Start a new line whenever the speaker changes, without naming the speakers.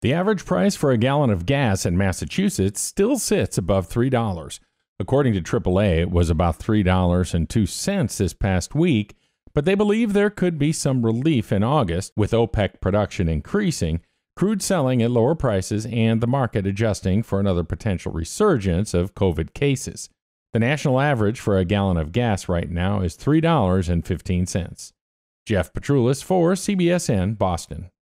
The average price for a gallon of gas in Massachusetts still sits above $3. According to AAA, it was about $3.02 this past week, but they believe there could be some relief in August with OPEC production increasing, crude selling at lower prices, and the market adjusting for another potential resurgence of COVID cases. The national average for a gallon of gas right now is $3.15. Jeff Petroulis for CBSN Boston.